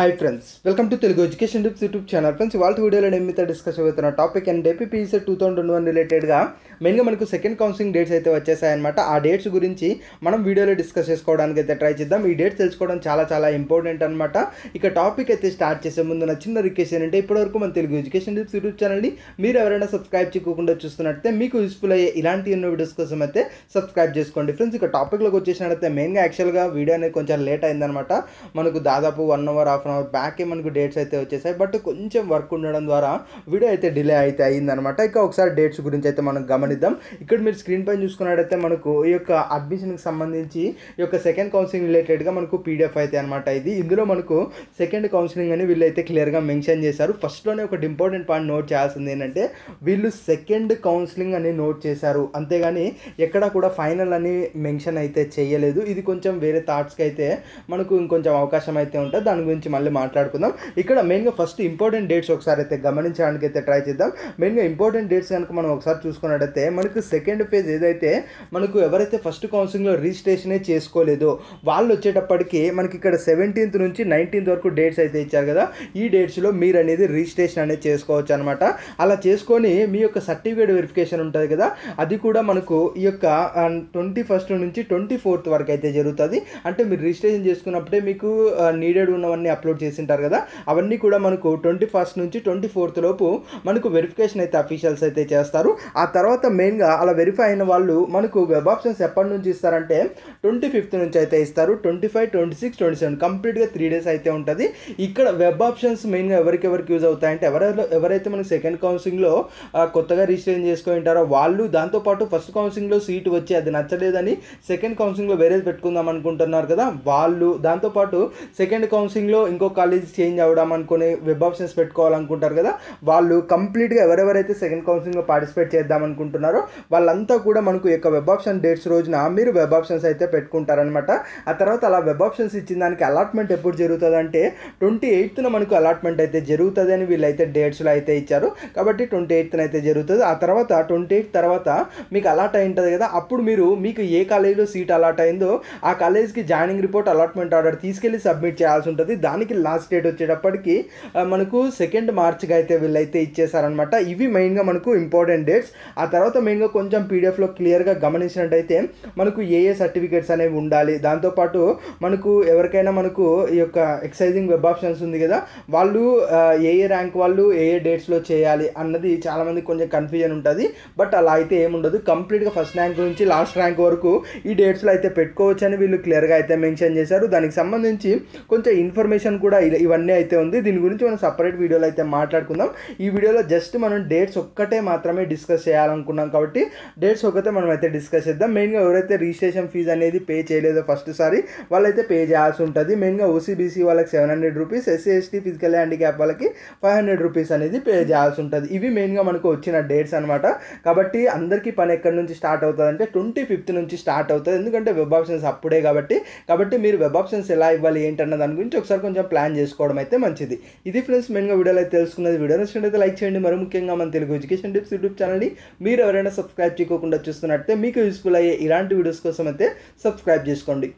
hi friends welcome to Telugu education tips YouTube channel friends వాళ్ళ వీడియోలో నేను మీతో డిస్కస్ అవుతున్న topic and APPC two thousand one రిలేటెడ్గా మెయిన్గా మనకు సెకండ్ కౌన్సిలింగ్ డేట్స్ అయితే వచ్చేసాయన్నమాట ఆ డేట్స్ గురించి మనం వీడియోలో డిస్కస్ చేసుకోవడానికి అయితే ట్రై చేద్దాం ఈ డేట్స్ తెలుసుకోవడం చాలా చాలా ఇంపార్టెంట్ అనమాట ఇక టాపిక్ అయితే స్టార్ట్ చేసే ముందు నా చిన్న రిక్వెస్ట్ ఏంటంటే ఇప్పటివరకు మన తెలుగు ఎడ్యుకేషన్ టిప్స్ యూట్యూబ్ ఛానల్ని మీరు ఎవరైనా సబ్స్క్రైబ్ చేయకుండా చూస్తున్నట్టే మీకు యూస్ఫుల్ అయ్యే ఇలాంటి ఎన్నో వీడియోస్ కోసం అయితే సబ్స్క్రైబ్ చేసుకోండి ఫ్రెండ్స్ ఇక టాపిక్లోకి వచ్చేసినట్లయితే మెయిన్గా యాక్చువల్గా వీడియో అనేది కొంచెం లేట్ అయిందనమాట మనకు దాదాపు వన్ అవర్ హాఫ్ బ్యాక్ ఏ మనకు డేట్స్ అయితే వచ్చేసాయి బట్ కొంచెం వర్క్ ఉండడం ద్వారా వీడియో అయితే డిలే అయితే అయిందనమాట ఇక ఒకసారి డేట్స్ గురించి అయితే మనం గమనిద్దాం ఇక్కడ మీరు స్క్రీన్ పైన చూసుకున్నట్టయితే మనకు ఈ యొక్క అడ్మిషన్కి సంబంధించి ఈ యొక్క సెకండ్ కౌన్సిలింగ్ రిలేటెడ్గా మనకు పీడిఎఫ్ అయితే అనమాట ఇది ఇందులో మనకు సెకండ్ కౌన్సిలింగ్ అని వీళ్ళు అయితే క్లియర్గా మెన్షన్ చేశారు ఫస్ట్లోనే ఒకటి ఇంపార్టెంట్ పాయింట్ నోట్ చేయాల్సింది ఏంటంటే వీళ్ళు సెకండ్ కౌన్సిలింగ్ అని నోట్ చేశారు అంతేగాని ఎక్కడ కూడా ఫైనల్ అని మెన్షన్ అయితే చేయలేదు ఇది కొంచెం వేరే థాట్స్కి అయితే మనకు ఇంకొంచెం అవకాశం అయితే ఉంటుంది దాని గురించి మళ్ళీ మాట్లాడుకుందాం ఇక్కడ మెయిన్గా ఫస్ట్ ఇంపార్టెంట్ డేట్స్ ఒకసారి అయితే గమనించడానికి అయితే ట్రై చేద్దాం మెయిన్గా ఇంపార్టెంట్ డేట్స్ కనుక మనం ఒకసారి చూసుకున్నట్టయితే మనకు సెకండ్ ఫేజ్ ఏదైతే మనకు ఎవరైతే ఫస్ట్ కౌన్సిలింగ్లో రిజిస్ట్రేషనే చేసుకోలేదు వాళ్ళు వచ్చేటప్పటికి మనకి ఇక్కడ సెవెంటీన్త్ నుంచి నైన్టీన్త్ వరకు డేట్స్ అయితే ఇచ్చారు కదా ఈ డేట్స్లో మీరు అనేది రిజిస్ట్రేషన్ అనేది చేసుకోవచ్చు అనమాట అలా చేసుకొని మీ యొక్క సర్టిఫికేట్ వెరిఫికేషన్ ఉంటుంది కదా అది కూడా మనకు ఈ యొక్క ట్వంటీ ఫస్ట్ నుంచి ట్వంటీ ఫోర్త్ వరకు అయితే జరుగుతుంది అంటే మీరు రిజిస్ట్రేషన్ చేసుకున్నప్పుడే మీకు నీడెడ్ ఉన్నవన్నీ అప్లోడ్ చేసింటారు కదా అవన్నీ కూడా మనకు ట్వంటీ ఫస్ట్ నుంచి ట్వంటీ ఫోర్త్ లోపు మనకు వెరిఫికేషన్ అయితే అఫీషియల్స్ అయితే చేస్తారు ఆ తర్వాత మెయిన్గా అలా వెరిఫై అయిన వాళ్ళు మనకు వెబ్ ఆప్షన్స్ ఎప్పటి నుంచి ఇస్తారంటే ట్వంటీ ఫిఫ్త్ నుంచి అయితే ఇస్తారు twenty five twenty six twenty seven కంప్లీట్గా త్రీ డేస్ అయితే ఉంటుంది ఇక్కడ వెబ్ ఆప్షన్స్ మెయిన్గా ఎవరికెవరికి యూజ్ అవుతాయంటే ఎవరెవరు ఎవరైతే మనకు సెకండ్ కౌన్సిలింగ్లో కొత్తగా రిజిస్ట్రేషన్ చేసుకొని ఉంటారో వాళ్ళు దాంతోపాటు ఫస్ట్ కౌన్సిలింగ్లో సీట్ వచ్చి అది నచ్చలేదని సెకండ్ కౌన్సిలింగ్లో వేరేది పెట్టుకుందాం అనుకుంటున్నారు కదా వాళ్ళు దాంతోపాటు సెకండ్ కౌన్సిలింగ్లో ఇంకో కాలేజ్ చేంజ్ అవ్వడం అనుకుని వెబ్ ఆప్షన్స్ పెట్టుకోవాలనుకుంటారు కదా వాళ్ళు కంప్లీట్గా ఎవరెవరైతే సెకండ్ కౌన్సిలింగ్లో పార్టిసిపేట్ చేద్దాం అనుకుంటున్నారో వాళ్ళంతా కూడా మనకు యొక్క వెబ్ ఆప్షన్ డేట్స్ రోజున మీరు వెబ్ ఆప్షన్స్ అయితే పెట్టుకుంటారనమాట ఆ తర్వాత అలా వెబ్ ఆప్షన్స్ ఇచ్చిన దానికి అలాట్మెంట్ ఎప్పుడు జరుగుతుంది అంటే ట్వంటీ ఎయిత్న మనకు అలాట్మెంట్ అయితే జరుగుతుంది అని వీళ్ళైతే డేట్స్లో అయితే ఇచ్చారు కాబట్టి ట్వంటీ ఎయిత్న అయితే జరుగుతుంది ఆ తర్వాత ట్వంటీ ఎయిత్ తర్వాత మీకు అలాట్ అయి ఉంటుంది కదా అప్పుడు మీరు మీకు ఏ కాలేజీలో సీట్ అలాట్ అయిందో ఆ కాలేజ్కి జాయినింగ్ రిపోర్ట్ అలాట్మెంట్ ఆర్డర్ తీసుకెళ్ళి సబ్మిట్ చేయాల్సి ఉంటుంది దాని దానికి లాస్ట్ డేట్ వచ్చేటప్పటికి మనకు సెకండ్ మార్చ్గా అయితే వీళ్ళైతే ఇచ్చేసారనమాట ఇవి మెయిన్గా మనకు ఇంపార్టెంట్ డేట్స్ ఆ తర్వాత మెయిన్గా కొంచెం పీడిఎఫ్లో క్లియర్గా గమనించినట్టయితే మనకు ఏ ఏ సర్టిఫికేట్స్ అనేవి ఉండాలి దాంతోపాటు మనకు ఎవరికైనా మనకు ఈ యొక్క ఎక్సైజింగ్ వెబ్ ఆప్షన్స్ ఉంది కదా వాళ్ళు ఏ ఏ ర్యాంక్ వాళ్ళు ఏ ఏ డేట్స్లో చేయాలి అన్నది చాలామంది కొంచెం కన్ఫ్యూజన్ ఉంటుంది బట్ అలా అయితే ఏముండదు కంప్లీట్గా ఫస్ట్ ర్యాంక్ నుంచి లాస్ట్ ర్యాంక్ వరకు ఈ డేట్స్లో అయితే పెట్టుకోవచ్చు అని వీళ్ళు క్లియర్గా అయితే మెన్షన్ చేశారు దానికి సంబంధించి కొంచెం ఇన్ఫర్మేషన్ ఎడిషన్ కూడా ఇవన్నీ అయితే ఉంది దీని గురించి మనం సపరేట్ వీడియోలో అయితే మాట్లాడుకుందాం ఈ వీడియోలో జస్ట్ మనం డేట్స్ ఒక్కటే మాత్రమే డిస్కస్ చేయాలనుకున్నాం కాబట్టి డేట్స్ ఒక్కటే మనం అయితే డిస్కస్ చేద్దాం మెయిన్గా ఎవరైతే రిజిస్ట్రేషన్ ఫీజు అనేది పే చేయలేదో ఫస్ట్ సారి వాళ్ళైతే పే చేయాల్సి ఉంటుంది మెయిన్గా ఓసీబీసీ వాళ్ళకి seven hundred rupees SC ST physical handicap వాళ్ళకి ఫైవ్ హండ్రెడ్ రూపీస్ అనేది పే చేయాల్సి ఉంటుంది ఇవి మెయిన్గా మనకు వచ్చిన డేట్స్ అనమాట కాబట్టి అందరికీ పని ఎక్కడి నుంచి స్టార్ట్ అవుతుంది అంటే ట్వంటీ ఫిఫ్త్ నుంచి స్టార్ట్ అవుతుంది ఎందుకంటే వెబ్ ఆప్షన్స్ అప్పుడే కాబట్టి కాబట్టి మీరు వెబ్ ఆప్షన్స్ ఎలా ఇవ్వాలి ఏంటన్న దాని గురించి ఒకసారి కొంచెం కొంచెం ప్లాన్ చేసుకోవడం అయితే మంచిది ఇది ఫ్రెండ్స్ మెయిన్గా వీడియోలో అయితే తెలుసుకున్నది వీడియో నచ్చినట్టు అయితే లైక్ చేయండి మరి ముఖ్యంగా మన తెలుగు ఎడ్యుకేషన్ టిప్స్ యూట్యూబ్ ఛానల్ని మీరు ఎవరైనా సబ్స్క్రైబ్ చేయకుండా చూస్తున్నట్టే మీకు యూస్ఫుల్ అయ్యే ఇలాంటి వీడియోస్ కోసం అయితే సబ్స్క్రైబ్ చేసుకోండి